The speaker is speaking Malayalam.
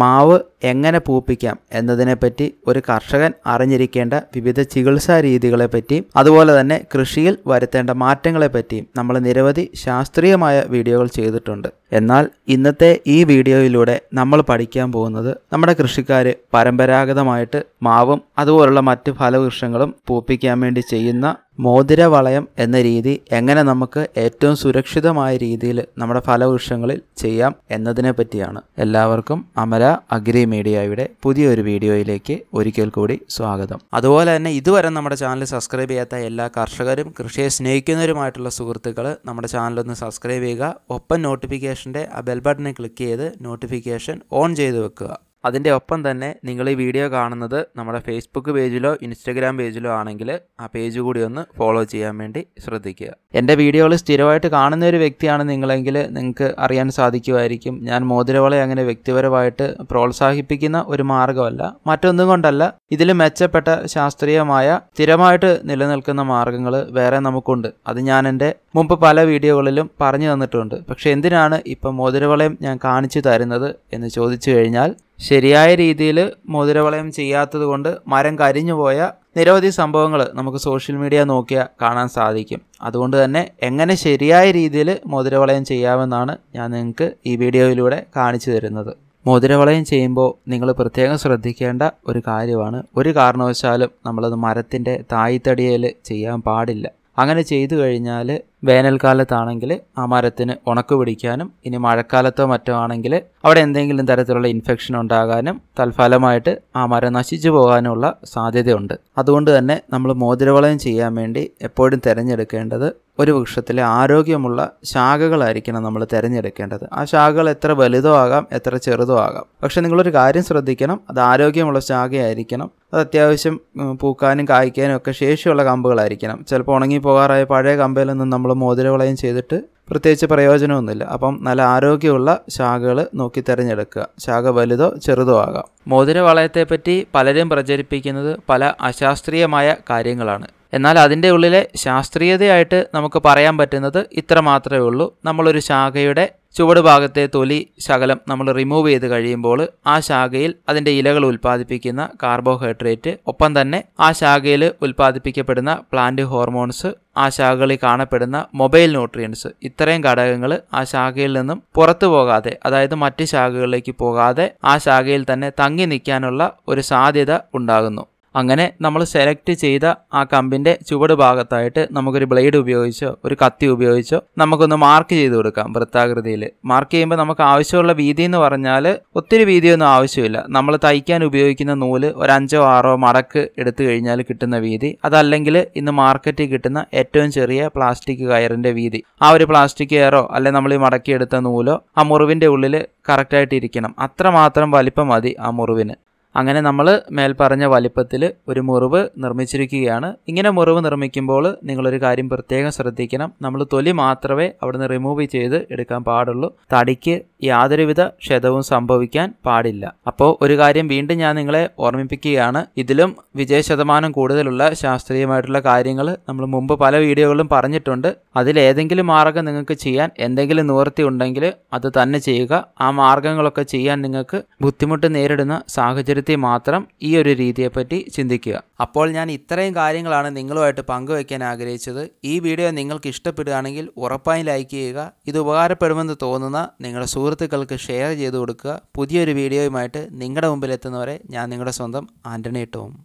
മാവ് എങ്ങനെ പൂപ്പിക്കാം എന്നതിനെപ്പറ്റി ഒരു കർഷകൻ അറിഞ്ഞിരിക്കേണ്ട വിവിധ ചികിത്സാ രീതികളെപ്പറ്റിയും അതുപോലെ തന്നെ കൃഷിയിൽ വരുത്തേണ്ട മാറ്റങ്ങളെപ്പറ്റിയും നമ്മൾ നിരവധി ശാസ്ത്രീയമായ വീഡിയോകൾ ചെയ്തിട്ടുണ്ട് എന്നാൽ ഇന്നത്തെ ഈ വീഡിയോയിലൂടെ നമ്മൾ പഠിക്കാൻ പോകുന്നത് നമ്മുടെ കൃഷിക്കാർ പരമ്പരാഗതമായിട്ട് മാവും അതുപോലുള്ള മറ്റ് ഫലവൃക്ഷങ്ങളും പൂപ്പിക്കാൻ വേണ്ടി ചെയ്യുന്ന മോതിരവളയം എന്ന രീതി എങ്ങനെ നമുക്ക് ഏറ്റവും സുരക്ഷിതമായ രീതിയിൽ നമ്മുടെ ഫലവൃക്ഷങ്ങളിൽ ചെയ്യാം എന്നതിനെ പറ്റിയാണ് എല്ലാവർക്കും അമല അഗ്രി മീഡിയയുടെ പുതിയൊരു വീഡിയോയിലേക്ക് ഒരിക്കൽ കൂടി സ്വാഗതം അതുപോലെ തന്നെ ഇതുവരെ നമ്മുടെ ചാനൽ സബ്സ്ക്രൈബ് ചെയ്യാത്ത എല്ലാ കർഷകരും കൃഷിയെ സ്നേഹിക്കുന്നവരുമായിട്ടുള്ള സുഹൃത്തുക്കൾ നമ്മുടെ ചാനലൊന്ന് സബ്സ്ക്രൈബ് ചെയ്യുക ഒപ്പം നോട്ടിഫിക്കേഷൻ്റെ ആ ബെൽ ബട്ടണിൽ ക്ലിക്ക് ചെയ്ത് നോട്ടിഫിക്കേഷൻ ഓൺ ചെയ്ത് വെക്കുക അതിൻ്റെ ഒപ്പം തന്നെ നിങ്ങൾ ഈ വീഡിയോ കാണുന്നത് നമ്മുടെ ഫേസ്ബുക്ക് പേജിലോ ഇൻസ്റ്റഗ്രാം പേജിലോ ആണെങ്കിൽ ആ പേജ് കൂടി ഒന്ന് ഫോളോ ചെയ്യാൻ വേണ്ടി ശ്രദ്ധിക്കുക എൻ്റെ വീഡിയോകൾ സ്ഥിരമായിട്ട് കാണുന്ന ഒരു വ്യക്തിയാണ് നിങ്ങളെങ്കിൽ നിങ്ങൾക്ക് അറിയാൻ സാധിക്കുമായിരിക്കും ഞാൻ മോതിരവളെ അങ്ങനെ വ്യക്തിപരമായിട്ട് പ്രോത്സാഹിപ്പിക്കുന്ന ഒരു മാർഗമല്ല മറ്റൊന്നും കൊണ്ടല്ല ഇതിൽ മെച്ചപ്പെട്ട ശാസ്ത്രീയമായ സ്ഥിരമായിട്ട് നിലനിൽക്കുന്ന മാർഗങ്ങൾ വേറെ നമുക്കുണ്ട് അത് ഞാൻ എൻ്റെ മുമ്പ് പല വീഡിയോകളിലും പറഞ്ഞു തന്നിട്ടുണ്ട് പക്ഷേ എന്തിനാണ് ഇപ്പം മോതിരവളയം ഞാൻ കാണിച്ചു തരുന്നത് എന്ന് ചോദിച്ചു കഴിഞ്ഞാൽ ശരിയായ രീതിയിൽ മോതിരവളയം ചെയ്യാത്തത് കൊണ്ട് മരം കരിഞ്ഞുപോയ നിരവധി സംഭവങ്ങൾ നമുക്ക് സോഷ്യൽ മീഡിയ നോക്കിയാൽ കാണാൻ സാധിക്കും അതുകൊണ്ട് തന്നെ എങ്ങനെ ശരിയായ രീതിയിൽ മോതിരവളയം ചെയ്യാമെന്നാണ് ഞാൻ നിങ്ങൾക്ക് ഈ വീഡിയോയിലൂടെ കാണിച്ചു തരുന്നത് മോതിരവളയം ചെയ്യുമ്പോൾ നിങ്ങൾ പ്രത്യേകം ശ്രദ്ധിക്കേണ്ട ഒരു കാര്യമാണ് ഒരു കാരണവശാലും നമ്മളത് മരത്തിൻ്റെ തായ്തടിയിൽ ചെയ്യാൻ പാടില്ല അങ്ങനെ ചെയ്തു കഴിഞ്ഞാൽ വേനൽക്കാലത്താണെങ്കിൽ ആ മരത്തിന് ഉണക്ക് പിടിക്കാനും ഇനി മഴക്കാലത്തോ മറ്റോ ആണെങ്കിൽ അവിടെ എന്തെങ്കിലും തരത്തിലുള്ള ഇൻഫെക്ഷൻ ഉണ്ടാകാനും തൽഫലമായിട്ട് ആ മരം നശിച്ചു പോകാനുള്ള സാധ്യതയുണ്ട് അതുകൊണ്ട് തന്നെ നമ്മൾ മോതിരവളയം ചെയ്യാൻ വേണ്ടി എപ്പോഴും തിരഞ്ഞെടുക്കേണ്ടത് ഒരു വൃക്ഷത്തിലെ ആരോഗ്യമുള്ള ശാഖകളായിരിക്കണം നമ്മൾ തിരഞ്ഞെടുക്കേണ്ടത് ആ ശാഖകൾ എത്ര വലുതോ ആകാം എത്ര ചെറുതോ ആകാം പക്ഷേ നിങ്ങളൊരു കാര്യം ശ്രദ്ധിക്കണം അത് ആരോഗ്യമുള്ള ശാഖയായിരിക്കണം അത് അത്യാവശ്യം പൂക്കാനും കായ്ക്കാനും ഒക്കെ ശേഷിയുള്ള കമ്പുകളായിരിക്കണം ചിലപ്പോൾ ഉണങ്ങി പോകാറായ പഴയ നിന്നും നമ്മൾ മോതിരവളയം ചെയ്തിട്ട് പ്രത്യേകിച്ച് പ്രയോജനമൊന്നുമില്ല അപ്പം നല്ല ആരോഗ്യമുള്ള ശാഖകൾ നോക്കി തിരഞ്ഞെടുക്കുക ശാഖ വലുതോ ചെറുതോ ആകാം മോതിരവളയത്തെപ്പറ്റി പലരും പ്രചരിപ്പിക്കുന്നത് പല അശാസ്ത്രീയമായ കാര്യങ്ങളാണ് എന്നാൽ അതിൻ്റെ ഉള്ളിലെ ശാസ്ത്രീയതയായിട്ട് നമുക്ക് പറയാൻ പറ്റുന്നത് ഇത്ര മാത്രമേ ഉള്ളൂ നമ്മളൊരു ശാഖയുടെ ചുവട് ഭാഗത്തെ തൊലി ശകലം നമ്മൾ റിമൂവ് ചെയ്ത് കഴിയുമ്പോൾ ആ ശാഖയിൽ അതിൻ്റെ ഇലകൾ ഉൽപ്പാദിപ്പിക്കുന്ന കാർബോഹൈഡ്രേറ്റ് ഒപ്പം തന്നെ ആ ശാഖയിൽ ഉൽപ്പാദിപ്പിക്കപ്പെടുന്ന പ്ലാന്റ് ഹോർമോൺസ് ആ ശാഖകളിൽ കാണപ്പെടുന്ന മൊബൈൽ ന്യൂട്രിയൻസ് ഇത്രയും ഘടകങ്ങൾ ആ ശാഖയിൽ നിന്നും പുറത്തു പോകാതെ അതായത് മറ്റ് ശാഖകളിലേക്ക് പോകാതെ ആ ശാഖയിൽ തന്നെ തങ്ങി നിൽക്കാനുള്ള ഒരു സാധ്യത ഉണ്ടാകുന്നു അങ്ങനെ നമ്മൾ സെലക്ട് ചെയ്ത ആ കമ്പിൻ്റെ ചുവട് ഭാഗത്തായിട്ട് നമുക്കൊരു ബ്ലേഡ് ഉപയോഗിച്ചോ ഒരു കത്തി ഉപയോഗിച്ചോ നമുക്കൊന്ന് മാർക്ക് ചെയ്ത് കൊടുക്കാം വൃത്താകൃതിയിൽ മാർക്ക് ചെയ്യുമ്പോൾ നമുക്ക് ആവശ്യമുള്ള വീതി എന്ന് പറഞ്ഞാൽ ഒത്തിരി വീതിയൊന്നും ആവശ്യമില്ല നമ്മൾ തയ്ക്കാൻ ഉപയോഗിക്കുന്ന നൂല് ഒരു അഞ്ചോ ആറോ മടക്ക് എടുത്തു കഴിഞ്ഞാൽ കിട്ടുന്ന വീതി അതല്ലെങ്കിൽ ഇന്ന് മാർക്കറ്റിൽ കിട്ടുന്ന ഏറ്റവും ചെറിയ പ്ലാസ്റ്റിക് കയറിൻ്റെ വീതി ആ ഒരു പ്ലാസ്റ്റിക് കയറോ അല്ലെങ്കിൽ നമ്മൾ ഈ മടക്കിയെടുത്ത നൂലോ ആ മുറിവിൻ്റെ ഉള്ളിൽ കറക്റ്റായിട്ട് ഇരിക്കണം അത്രമാത്രം വലിപ്പം മതി ആ മുറിവിന് അങ്ങനെ നമ്മൾ മേൽപ്പറഞ്ഞ വലിപ്പത്തിൽ ഒരു മുറിവ് നിർമ്മിച്ചിരിക്കുകയാണ് ഇങ്ങനെ മുറിവ് നിർമ്മിക്കുമ്പോൾ നിങ്ങളൊരു കാര്യം പ്രത്യേകം ശ്രദ്ധിക്കണം നമ്മൾ തൊലി മാത്രമേ അവിടുന്ന് റിമൂവ് ചെയ്ത് എടുക്കാൻ പാടുള്ളൂ തടിക്ക് യാതൊരുവിധ ക്ഷതവും സംഭവിക്കാൻ പാടില്ല അപ്പോൾ ഒരു കാര്യം വീണ്ടും ഞാൻ നിങ്ങളെ ഓർമ്മിപ്പിക്കുകയാണ് ഇതിലും വിജയ ശതമാനം കൂടുതലുള്ള ശാസ്ത്രീയമായിട്ടുള്ള കാര്യങ്ങൾ നമ്മൾ മുമ്പ് പല വീഡിയോകളിലും പറഞ്ഞിട്ടുണ്ട് അതിലേതെങ്കിലും മാർഗം നിങ്ങൾക്ക് ചെയ്യാൻ എന്തെങ്കിലും നിവർത്തി ഉണ്ടെങ്കിൽ അത് തന്നെ ചെയ്യുക ആ മാർഗങ്ങളൊക്കെ ചെയ്യാൻ നിങ്ങൾക്ക് ബുദ്ധിമുട്ട് നേരിടുന്ന സാഹചര്യം മുൻനിർത്തി മാത്രം ഈ ഒരു രീതിയെപ്പറ്റി ചിന്തിക്കുക അപ്പോൾ ഞാൻ ഇത്രയും കാര്യങ്ങളാണ് നിങ്ങളുമായിട്ട് പങ്കുവയ്ക്കാൻ ആഗ്രഹിച്ചത് ഈ വീഡിയോ നിങ്ങൾക്ക് ഇഷ്ടപ്പെടുകയാണെങ്കിൽ ഉറപ്പായും ലൈക്ക് ചെയ്യുക ഇത് ഉപകാരപ്പെടുമെന്ന് തോന്നുന്ന നിങ്ങളുടെ സുഹൃത്തുക്കൾക്ക് ഷെയർ ചെയ്ത് കൊടുക്കുക പുതിയൊരു വീഡിയോയുമായിട്ട് നിങ്ങളുടെ മുമ്പിൽ ഞാൻ നിങ്ങളുടെ സ്വന്തം ആൻ്റണി ടോം